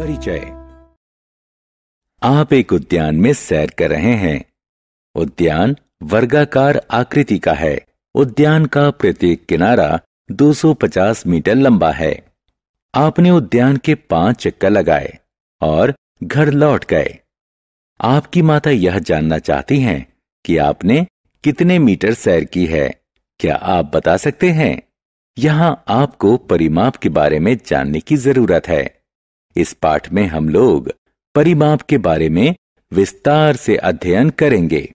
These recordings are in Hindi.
परिचय आप एक उद्यान में सैर कर रहे हैं उद्यान वर्गाकार आकृति का है उद्यान का प्रत्येक किनारा 250 मीटर लंबा है आपने उद्यान के पांच चक्कर लगाए और घर लौट गए आपकी माता यह जानना चाहती हैं कि आपने कितने मीटर सैर की है क्या आप बता सकते हैं यहाँ आपको परिमाप के बारे में जानने की जरूरत है इस पाठ में हम लोग परिमाप के बारे में विस्तार से अध्ययन करेंगे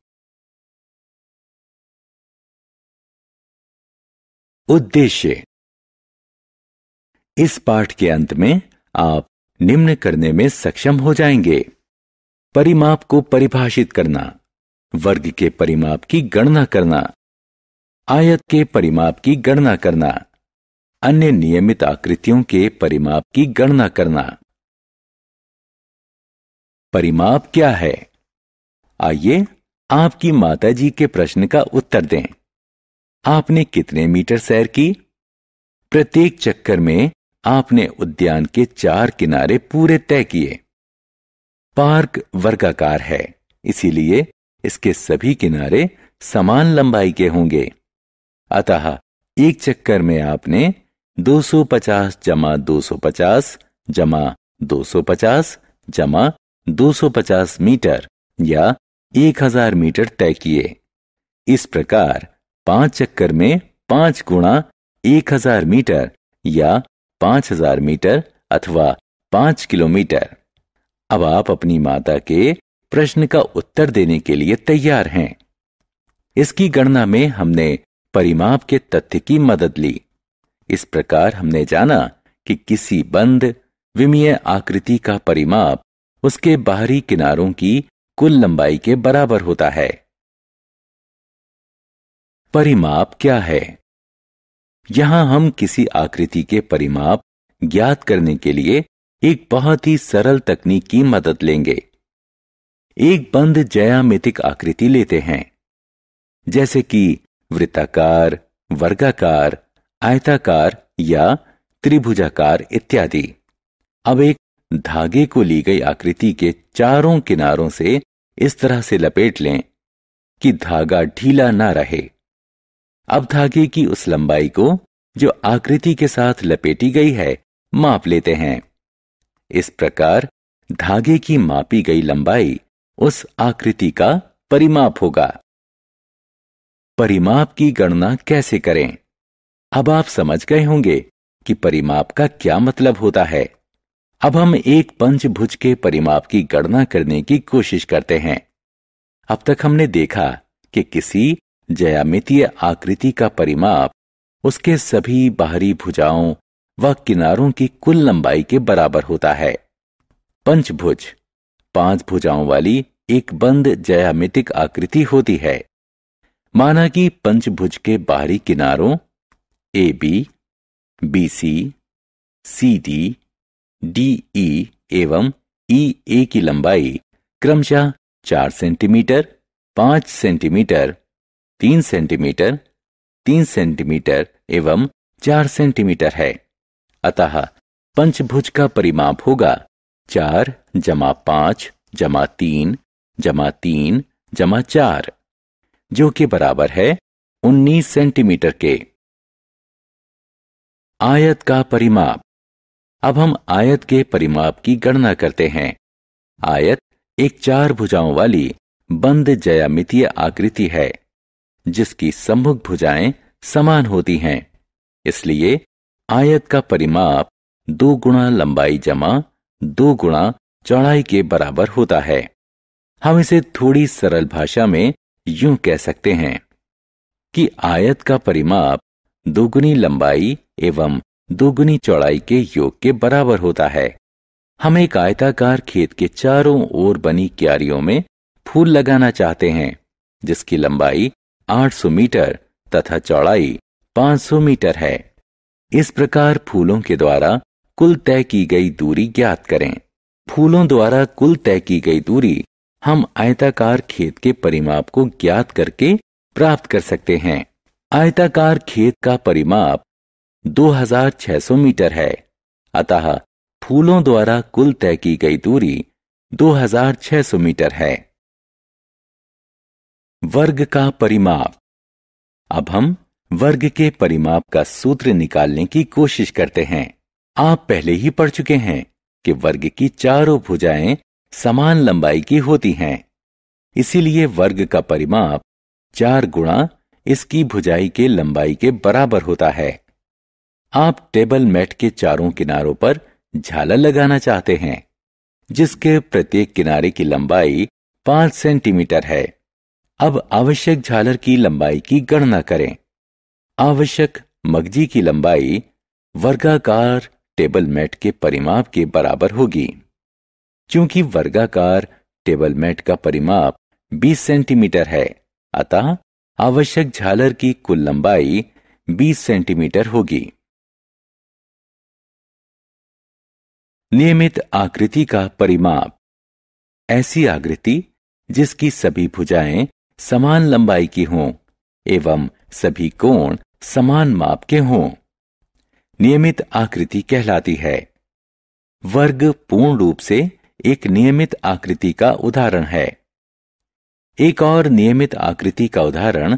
उद्देश्य इस पाठ के अंत में आप निम्न करने में सक्षम हो जाएंगे परिमाप को परिभाषित करना वर्ग के परिमाप की गणना करना आयत के परिमाप की गणना करना अन्य नियमित आकृतियों के परिमाप की गणना करना परिमाप क्या है आइए आपकी माताजी के प्रश्न का उत्तर दें आपने कितने मीटर सैर की प्रत्येक चक्कर में आपने उद्यान के चार किनारे पूरे तय किए पार्क वर्गाकार है इसीलिए इसके सभी किनारे समान लंबाई के होंगे अतः एक चक्कर में आपने 250 जमा 250 जमा 250 जमा 250 मीटर या 1000 मीटर तय किए इस प्रकार पांच चक्कर में पांच गुणा 1000 मीटर या 5000 मीटर अथवा पांच किलोमीटर अब आप अपनी माता के प्रश्न का उत्तर देने के लिए तैयार हैं इसकी गणना में हमने परिमाप के तथ्य की मदद ली इस प्रकार हमने जाना कि किसी बंद विमीय आकृति का परिमाप उसके बाहरी किनारों की कुल लंबाई के बराबर होता है परिमाप क्या है यहां हम किसी आकृति के परिमाप ज्ञात करने के लिए एक बहुत ही सरल तकनीक की मदद लेंगे एक बंद जयामितिक आकृति लेते हैं जैसे कि वृत्ताकार वर्गाकार आयताकार या त्रिभुजाकार इत्यादि अब एक धागे को ली गई आकृति के चारों किनारों से इस तरह से लपेट लें कि धागा ढीला ना रहे अब धागे की उस लंबाई को जो आकृति के साथ लपेटी गई है माप लेते हैं इस प्रकार धागे की मापी गई लंबाई उस आकृति का परिमाप होगा परिमाप की गणना कैसे करें अब आप समझ गए होंगे कि परिमाप का क्या मतलब होता है अब हम एक पंचभुज के परिमाप की गणना करने की कोशिश करते हैं अब तक हमने देखा कि किसी जयामितीय आकृति का परिमाप उसके सभी बाहरी भुजाओं व किनारों की कुल लंबाई के बराबर होता है पंचभुज पांच भुजाओं वाली एक बंद जयामितिक आकृति होती है माना कि पंचभुज के बाहरी किनारों A B B C C D DE एवं ई e ए की लंबाई क्रमशः चार सेंटीमीटर पांच सेंटीमीटर तीन सेंटीमीटर तीन सेंटीमीटर एवं चार सेंटीमीटर है अतः पंचभुज का परिमाप होगा चार जमा पांच जमा तीन जमा तीन जमा चार जो कि बराबर है उन्नीस सेंटीमीटर के आयत का परिमाप अब हम आयत के परिमाप की गणना करते हैं आयत एक चार भुजाओं वाली बंद जयामितीय आकृति है जिसकी सम्मुख भुजाएं समान होती हैं इसलिए आयत का परिमाप दो गुणा लंबाई जमा दो गुणा चौड़ाई के बराबर होता है हम इसे थोड़ी सरल भाषा में यूं कह सकते हैं कि आयत का परिमाप दोगुनी लंबाई एवं दोगुनी चौड़ाई के योग के बराबर होता है हम एक आयताकार खेत के चारों ओर बनी क्यारियों में फूल लगाना चाहते हैं जिसकी लंबाई 800 मीटर तथा चौड़ाई 500 मीटर है इस प्रकार फूलों के द्वारा कुल तय की गई दूरी ज्ञात करें फूलों द्वारा कुल तय की गई दूरी हम आयताकार खेत के परिमाप को ज्ञात करके प्राप्त कर सकते हैं आयताकार खेत का परिमाप 2600 मीटर है अतः फूलों द्वारा कुल तय की गई दूरी 2600 मीटर है वर्ग का परिमाप अब हम वर्ग के परिमाप का सूत्र निकालने की कोशिश करते हैं आप पहले ही पढ़ चुके हैं कि वर्ग की चारों भुजाएं समान लंबाई की होती हैं इसीलिए वर्ग का परिमाप चार गुणा इसकी भुजाई के लंबाई के बराबर होता है आप टेबल मैट के चारों किनारों पर झालर लगाना चाहते हैं जिसके प्रत्येक किनारे की लंबाई पांच सेंटीमीटर है अब आवश्यक झालर की लंबाई की गणना करें आवश्यक मगजी की लंबाई वर्गाकार टेबल मैट के परिमाप के बराबर होगी क्योंकि वर्गाकार टेबल मैट का परिमाप 20 सेंटीमीटर है अतः आवश्यक झालर की कुल लंबाई 20 सेंटीमीटर होगी नियमित आकृति का परिमाप ऐसी आकृति जिसकी सभी भुजाएं समान लंबाई की हों एवं सभी कोण समान माप के हों नियमित आकृति कहलाती है वर्ग पूर्ण रूप से एक नियमित आकृति का उदाहरण है एक और नियमित आकृति का उदाहरण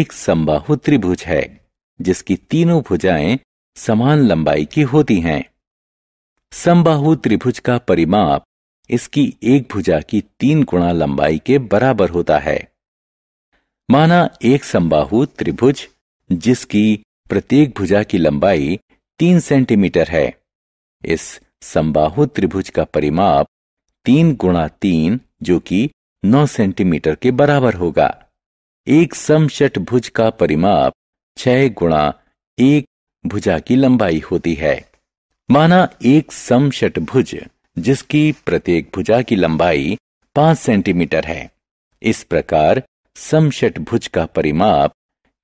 एक संबाहु त्रिभुज है जिसकी तीनों भुजाएं समान लंबाई की होती हैं समबाहु त्रिभुज का परिमाप इसकी एक भुजा की तीन गुणा लंबाई के बराबर होता है माना एक समबाहु त्रिभुज जिसकी प्रत्येक भुजा की लंबाई तीन सेंटीमीटर है इस समबाहु त्रिभुज का परिमाप तीन गुणा तीन जो कि नौ सेंटीमीटर के बराबर होगा एक समषट भुज का परिमाप छह गुणा एक भुजा की लंबाई होती है माना एक समषटभुज जिसकी प्रत्येक भुजा की लंबाई पांच सेंटीमीटर है इस प्रकार समषटभुज का परिमाप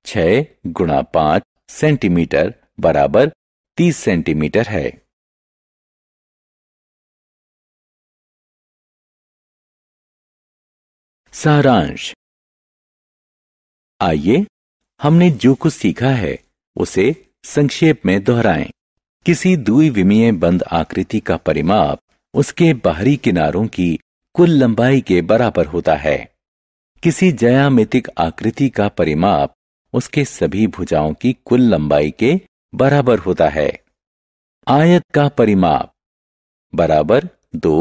छह गुणा पांच सेंटीमीटर बराबर तीस सेंटीमीटर है सारांश आइए हमने जो कुछ सीखा है उसे संक्षेप में दोहराएं किसी द्विविमीय बंद आकृति का परिमाप उसके बाहरी किनारों की कुल लंबाई के बराबर होता है किसी जयामितिक आकृति का परिमाप उसके सभी भुजाओं की कुल लंबाई के बराबर होता है आयत का परिमाप बराबर दो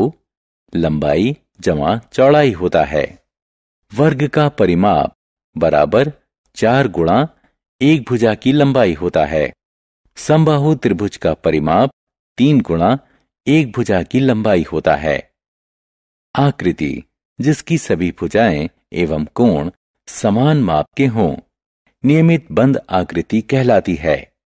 लंबाई जमा चौड़ाई होता है वर्ग का परिमाप बराबर चार गुणा एक भुजा की लंबाई होता है समबाहु त्रिभुज का परिमाप तीन गुणा एक भुजा की लंबाई होता है आकृति जिसकी सभी भुजाएं एवं कोण समान माप के हों नियमित बंद आकृति कहलाती है